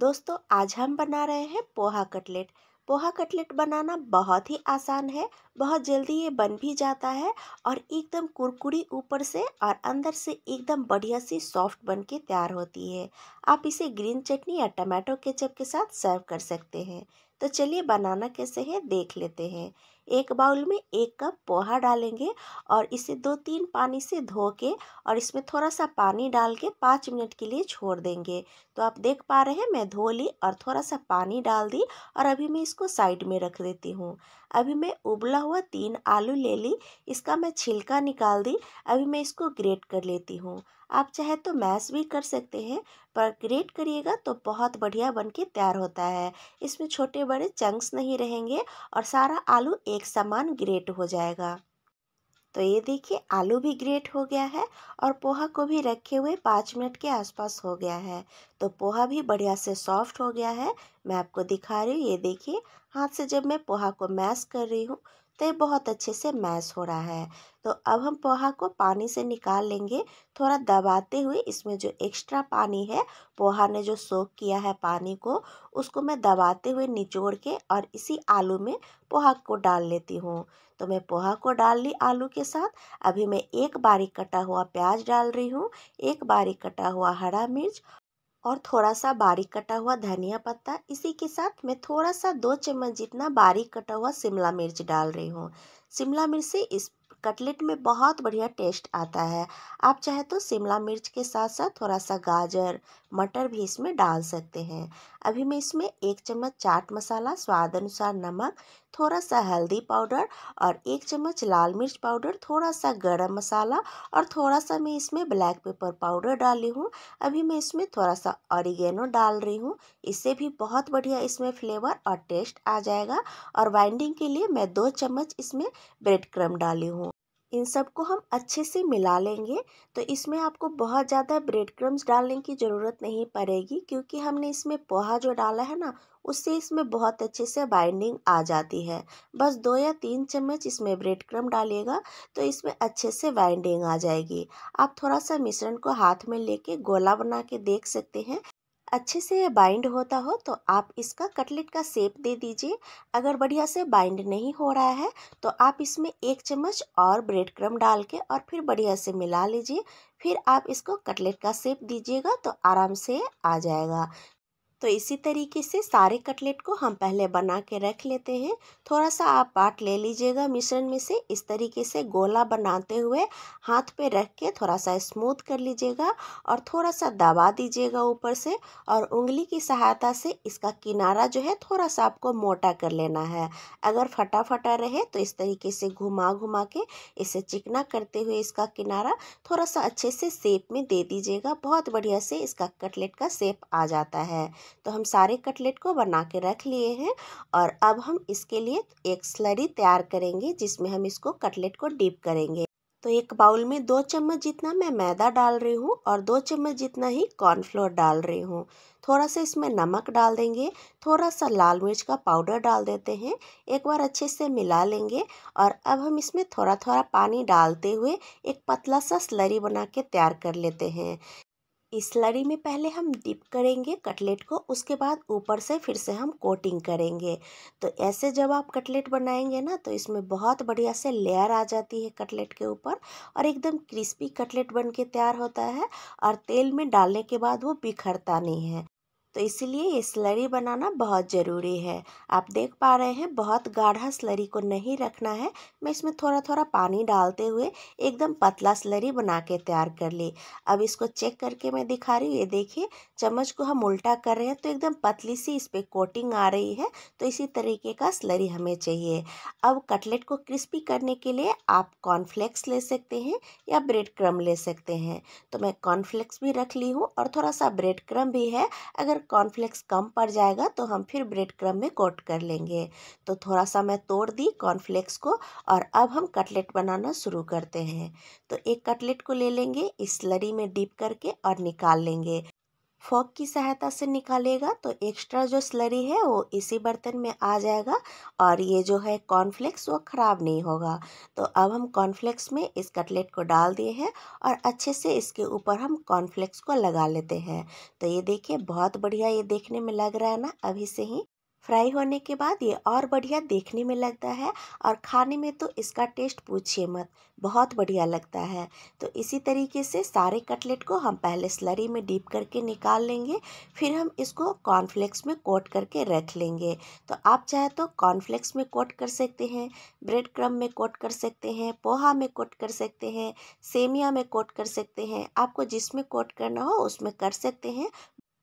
दोस्तों आज हम बना रहे हैं पोहा कटलेट पोहा कटलेट बनाना बहुत ही आसान है बहुत जल्दी ये बन भी जाता है और एकदम कुरकुरी ऊपर से और अंदर से एकदम बढ़िया सी सॉफ्ट बन के तैयार होती है आप इसे ग्रीन चटनी या टमाटो केचप के साथ सर्व कर सकते हैं तो चलिए बनाना कैसे है देख लेते हैं एक बाउल में एक कप पोहा डालेंगे और इसे दो तीन पानी से धो के और इसमें थोड़ा सा पानी डाल के पाँच मिनट के लिए छोड़ देंगे तो आप देख पा रहे हैं मैं धो ली और थोड़ा सा पानी डाल दी और अभी मैं इसको साइड में रख देती हूँ अभी मैं उबला हुआ तीन आलू ले ली इसका मैं छिलका निकाल दी अभी मैं इसको ग्रेट कर लेती हूँ आप चाहे तो मैश भी कर सकते हैं पर ग्रेट करिएगा तो बहुत बढ़िया बनके तैयार होता है इसमें छोटे बड़े चंक्स नहीं रहेंगे और सारा आलू एक समान ग्रेट हो जाएगा तो ये देखिए आलू भी ग्रेट हो गया है और पोहा को भी रखे हुए पाँच मिनट के आसपास हो गया है तो पोहा भी बढ़िया से सॉफ्ट हो गया है मैं आपको दिखा रही हूँ ये देखिए हाथ से जब मैं पोहा को मैश कर रही हूँ तो ये बहुत अच्छे से मैश हो रहा है तो अब हम पोहा को पानी से निकाल लेंगे थोड़ा दबाते हुए इसमें जो एक्स्ट्रा पानी है पोहा ने जो सोख किया है पानी को उसको मैं दबाते हुए निचोड़ के और इसी आलू में पोहा को डाल लेती हूँ तो मैं पोहा को डाल ली आलू के साथ अभी मैं एक बारीक कटा हुआ प्याज डाल रही हूँ एक बारीक कटा हुआ हरा मिर्च और थोड़ा सा बारीक कटा हुआ धनिया पत्ता इसी के साथ मैं थोड़ा सा दो चम्मच जितना बारीक कटा हुआ शिमला मिर्च डाल रही हूँ शिमला मिर्च से इस कटलेट में बहुत बढ़िया टेस्ट आता है आप चाहे तो शिमला मिर्च के साथ साथ थोड़ा सा गाजर मटर भी इसमें डाल सकते हैं अभी मैं इसमें एक चम्मच चाट मसाला स्वाद अनुसार नमक थोड़ा सा हल्दी पाउडर और एक चम्मच लाल मिर्च पाउडर थोड़ा सा गरम मसाला और थोड़ा सा मैं इसमें ब्लैक पेपर पाउडर डाली हूँ अभी मैं इसमें थोड़ा सा ऑरिगेनो डाल रही हूँ इससे भी बहुत बढ़िया इसमें फ्लेवर और टेस्ट आ जाएगा और बाइंडिंग के लिए मैं दो चम्मच इसमें ब्रेड क्रम डाली हूँ इन सबको हम अच्छे से मिला लेंगे तो इसमें आपको बहुत ज़्यादा ब्रेड क्रम्स डालने की ज़रूरत नहीं पड़ेगी क्योंकि हमने इसमें पोहा जो डाला है ना उससे इसमें बहुत अच्छे से बाइंडिंग आ जाती है बस दो या तीन चम्मच इसमें ब्रेड क्रम डालिएगा तो इसमें अच्छे से बाइंडिंग आ जाएगी आप थोड़ा सा मिश्रण को हाथ में लेके गोला बना के देख सकते हैं अच्छे से ये बाइंड होता हो तो आप इसका कटलेट का सेप दे दीजिए अगर बढ़िया से बाइंड नहीं हो रहा है तो आप इसमें एक चम्मच और ब्रेड क्रम डाल के और फिर बढ़िया से मिला लीजिए फिर आप इसको कटलेट का सेप दीजिएगा तो आराम से आ जाएगा तो इसी तरीके से सारे कटलेट को हम पहले बना के रख लेते हैं थोड़ा सा आप पार्ट ले लीजिएगा मिश्रण में से इस तरीके से गोला बनाते हुए हाथ पे रख के थोड़ा सा स्मूथ कर लीजिएगा और थोड़ा सा दबा दीजिएगा ऊपर से और उंगली की सहायता से इसका किनारा जो है थोड़ा सा आपको मोटा कर लेना है अगर फटा फटा रहे तो इस तरीके से घुमा घुमा के इसे चिकना करते हुए इसका किनारा थोड़ा सा अच्छे से शेप में दे दीजिएगा बहुत बढ़िया से इसका कटलेट का सेप आ जाता है तो हम सारे कटलेट को बना के रख लिए हैं और अब हम इसके लिए एक स्लरी तैयार करेंगे जिसमें हम इसको कटलेट को डीप करेंगे तो एक बाउल में दो चम्मच जितना मैं मैदा डाल रही हूँ और दो चम्मच जितना ही कॉर्नफ्लोर डाल रही हूँ थोड़ा सा इसमें नमक डाल देंगे थोड़ा सा लाल मिर्च का पाउडर डाल देते हैं एक बार अच्छे से मिला लेंगे और अब हम इसमें थोड़ा थोड़ा पानी डालते हुए एक पतला सा स्लरी बना के तैयार कर लेते हैं लड़ी में पहले हम डिप करेंगे कटलेट को उसके बाद ऊपर से फिर से हम कोटिंग करेंगे तो ऐसे जब आप कटलेट बनाएंगे ना तो इसमें बहुत बढ़िया से लेयर आ जाती है कटलेट के ऊपर और एकदम क्रिस्पी कटलेट बन के तैयार होता है और तेल में डालने के बाद वो बिखरता नहीं है तो इसलिए ये स्लरी बनाना बहुत ज़रूरी है आप देख पा रहे हैं बहुत गाढ़ा स्लरी को नहीं रखना है मैं इसमें थोड़ा थोड़ा पानी डालते हुए एकदम पतला स्लरी बना के तैयार कर ली अब इसको चेक करके मैं दिखा रही हूँ ये देखिए चम्मच को हम उल्टा कर रहे हैं तो एकदम पतली सी इस पर कोटिंग आ रही है तो इसी तरीके का स्लरी हमें चाहिए अब कटलेट को क्रिस्पी करने के लिए आप कॉर्नफ्लेक्स ले सकते हैं या ब्रेड क्रम ले सकते हैं तो मैं कॉर्नफ्लेक्स भी रख ली हूँ और थोड़ा सा ब्रेड क्रम भी है अगर कॉर्नफ्लेक्स कम पड़ जाएगा तो हम फिर ब्रेड क्रम में कोट कर लेंगे तो थोड़ा सा मैं तोड़ दी कॉर्नफ्लेक्स को और अब हम कटलेट बनाना शुरू करते हैं तो एक कटलेट को ले लेंगे इस लड़ी में डिप करके और निकाल लेंगे फॉक की सहायता से निकालेगा तो एक्स्ट्रा जो स्लरी है वो इसी बर्तन में आ जाएगा और ये जो है कॉर्नफ्लेक्स वो ख़राब नहीं होगा तो अब हम कॉर्नफ्लेक्स में इस कटलेट को डाल दिए हैं और अच्छे से इसके ऊपर हम कॉर्नफ्लेक्स को लगा लेते हैं तो ये देखिए बहुत बढ़िया ये देखने में लग रहा है ना अभी से ही फ्राई होने के बाद ये और बढ़िया देखने में लगता है और खाने में तो इसका टेस्ट पूछिए मत बहुत बढ़िया लगता है तो इसी तरीके से सारे कटलेट को हम पहले स्लरी में डीप करके निकाल लेंगे फिर हम इसको कॉर्नफ्लेक्स में कोट करके रख लेंगे तो आप चाहे तो कॉर्नफ्लेक्स में कोट कर सकते हैं ब्रेड क्रम में कोट कर सकते हैं पोहा में कोट कर सकते हैं सेमिया में कोट कर सकते हैं आपको जिसमें कोट करना हो उसमें कर सकते हैं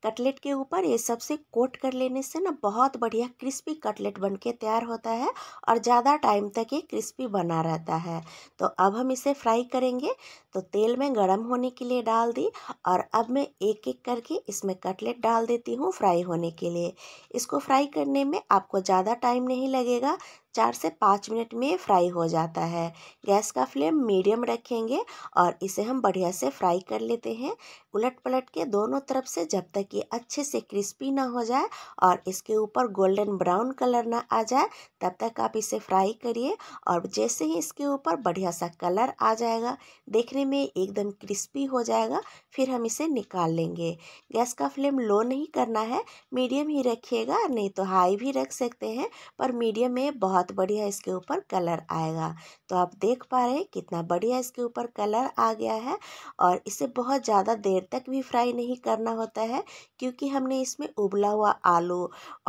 कटलेट के ऊपर ये सब से कोट कर लेने से ना बहुत बढ़िया क्रिस्पी कटलेट बन के तैयार होता है और ज़्यादा टाइम तक ये क्रिस्पी बना रहता है तो अब हम इसे फ्राई करेंगे तो तेल में गर्म होने के लिए डाल दी और अब मैं एक एक करके इसमें कटलेट डाल देती हूँ फ्राई होने के लिए इसको फ्राई करने में आपको ज़्यादा टाइम नहीं लगेगा चार से पाँच मिनट में फ्राई हो जाता है गैस का फ्लेम मीडियम रखेंगे और इसे हम बढ़िया से फ्राई कर लेते हैं उलट पलट के दोनों तरफ से जब तक ये अच्छे से क्रिस्पी ना हो जाए और इसके ऊपर गोल्डन ब्राउन कलर ना आ जाए तब तक आप इसे फ्राई करिए और जैसे ही इसके ऊपर बढ़िया सा कलर आ जाएगा देखने में एकदम क्रिस्पी हो जाएगा फिर हम इसे निकाल लेंगे गैस का फ्लेम लो नहीं करना है मीडियम ही रखिएगा नहीं तो हाई भी रख सकते हैं पर मीडियम में बहुत बहुत बढ़िया इसके ऊपर कलर आएगा तो आप देख पा रहे हैं कितना बढ़िया इसके ऊपर कलर आ गया है और इसे बहुत ज़्यादा देर तक भी फ्राई नहीं करना होता है क्योंकि हमने इसमें उबला हुआ आलू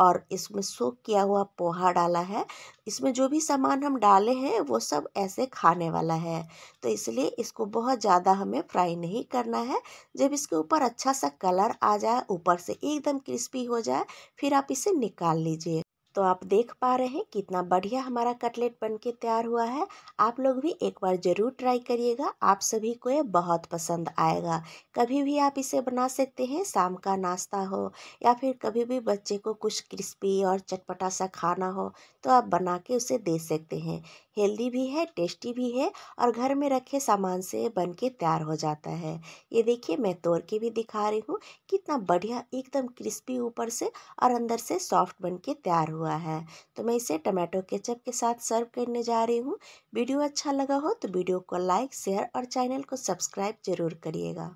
और इसमें सूख किया हुआ पोहा डाला है इसमें जो भी सामान हम डाले हैं वो सब ऐसे खाने वाला है तो इसलिए इसको बहुत ज़्यादा हमें फ्राई नहीं करना है जब इसके ऊपर अच्छा सा कलर आ जाए ऊपर से एकदम क्रिस्पी हो जाए फिर आप इसे निकाल लीजिए तो आप देख पा रहे हैं कितना बढ़िया हमारा कटलेट बनके तैयार हुआ है आप लोग भी एक बार ज़रूर ट्राई करिएगा आप सभी को ये बहुत पसंद आएगा कभी भी आप इसे बना सकते हैं शाम का नाश्ता हो या फिर कभी भी बच्चे को कुछ क्रिस्पी और चटपटा सा खाना हो तो आप बना के उसे दे सकते हैं हेल्दी भी है टेस्टी भी है और घर में रखे सामान से बन के तैयार हो जाता है ये देखिए मैं तोड़ के भी दिखा रही हूँ कितना बढ़िया एकदम क्रिस्पी ऊपर से और अंदर से सॉफ्ट बन के तैयार हुआ है तो मैं इसे टमाटो केचप के साथ सर्व करने जा रही हूँ वीडियो अच्छा लगा हो तो वीडियो को लाइक शेयर और चैनल को सब्सक्राइब जरूर करिएगा